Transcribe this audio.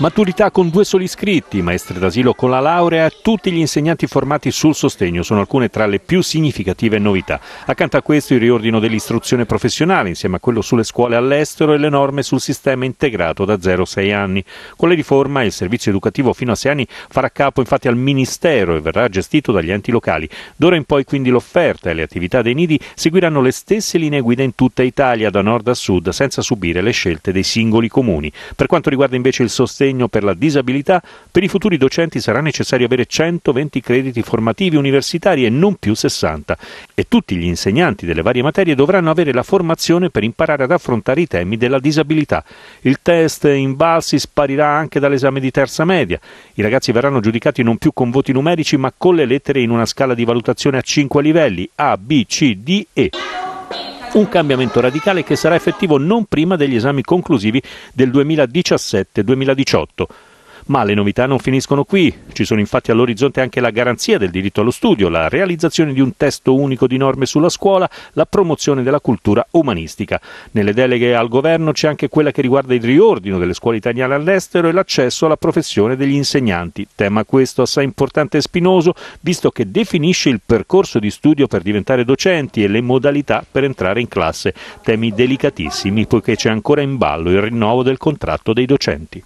Maturità con due soli iscritti, maestre d'asilo con la laurea, e tutti gli insegnanti formati sul sostegno sono alcune tra le più significative novità. Accanto a questo il riordino dell'istruzione professionale insieme a quello sulle scuole all'estero e le norme sul sistema integrato da 0-6 anni. Con le riforme il servizio educativo fino a 6 anni farà capo infatti al Ministero e verrà gestito dagli enti locali. D'ora in poi quindi l'offerta e le attività dei nidi seguiranno le stesse linee guida in tutta Italia da nord a sud senza subire le scelte dei singoli comuni. Per quanto riguarda invece il sostegno sostegno per la disabilità, per i futuri docenti sarà necessario avere 120 crediti formativi universitari e non più 60 e tutti gli insegnanti delle varie materie dovranno avere la formazione per imparare ad affrontare i temi della disabilità. Il test in balsi sparirà anche dall'esame di terza media. I ragazzi verranno giudicati non più con voti numerici ma con le lettere in una scala di valutazione a 5 livelli A, B, C, D, E un cambiamento radicale che sarà effettivo non prima degli esami conclusivi del 2017-2018. Ma le novità non finiscono qui. Ci sono infatti all'orizzonte anche la garanzia del diritto allo studio, la realizzazione di un testo unico di norme sulla scuola, la promozione della cultura umanistica. Nelle deleghe al governo c'è anche quella che riguarda il riordino delle scuole italiane all'estero e l'accesso alla professione degli insegnanti. Tema questo assai importante e spinoso, visto che definisce il percorso di studio per diventare docenti e le modalità per entrare in classe. Temi delicatissimi, poiché c'è ancora in ballo il rinnovo del contratto dei docenti.